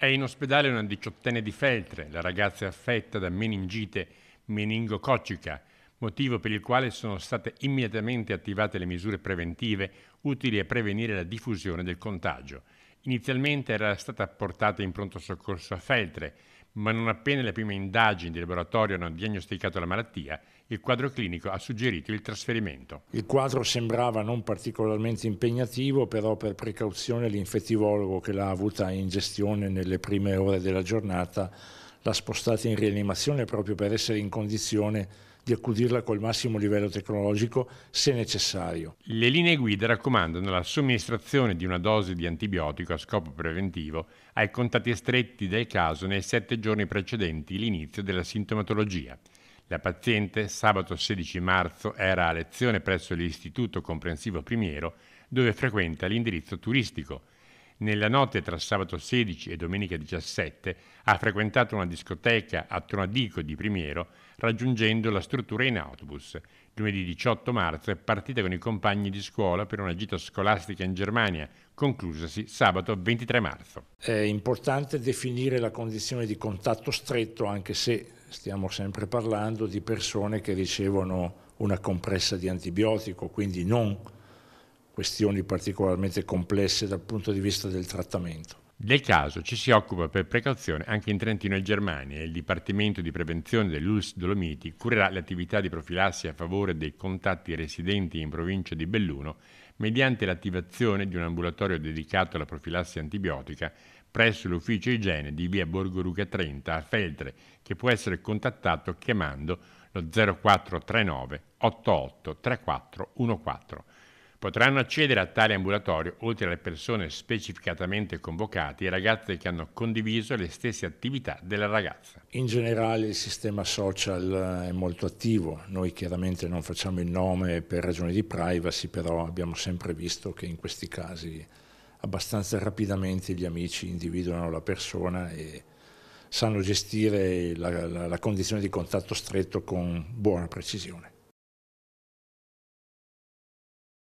È in ospedale una diciottenne di Feltre, la ragazza è affetta da meningite meningococcica, motivo per il quale sono state immediatamente attivate le misure preventive utili a prevenire la diffusione del contagio. Inizialmente era stata portata in pronto soccorso a Feltre, ma non appena le prime indagini di laboratorio hanno diagnosticato la malattia, il quadro clinico ha suggerito il trasferimento. Il quadro sembrava non particolarmente impegnativo, però per precauzione l'infettivologo che l'ha avuta in gestione nelle prime ore della giornata l'ha spostata in rianimazione proprio per essere in condizione di accudirla col massimo livello tecnologico se necessario. Le linee guida raccomandano la somministrazione di una dose di antibiotico a scopo preventivo ai contatti stretti del caso nei sette giorni precedenti l'inizio della sintomatologia. La paziente sabato 16 marzo era a lezione presso l'Istituto Comprensivo Primiero dove frequenta l'indirizzo turistico nella notte tra sabato 16 e domenica 17 ha frequentato una discoteca a Tronadico di Primiero, raggiungendo la struttura in autobus. Lunedì 18 marzo è partita con i compagni di scuola per una gita scolastica in Germania, conclusasi sabato 23 marzo. È importante definire la condizione di contatto stretto, anche se stiamo sempre parlando di persone che ricevono una compressa di antibiotico, quindi non questioni particolarmente complesse dal punto di vista del trattamento. Del caso ci si occupa per precauzione anche in Trentino e Germania e il Dipartimento di Prevenzione dell'ULS Dolomiti curerà le attività di profilassi a favore dei contatti residenti in provincia di Belluno mediante l'attivazione di un ambulatorio dedicato alla profilassi antibiotica presso l'ufficio igiene di via Borgo Ruga 30 a Feltre che può essere contattato chiamando lo 0439 88 3414. Potranno accedere a tale ambulatorio, oltre alle persone specificatamente convocate, i ragazzi che hanno condiviso le stesse attività della ragazza. In generale il sistema social eh, è molto attivo, noi chiaramente non facciamo il nome per ragioni di privacy, però abbiamo sempre visto che in questi casi abbastanza rapidamente gli amici individuano la persona e sanno gestire la, la, la condizione di contatto stretto con buona precisione.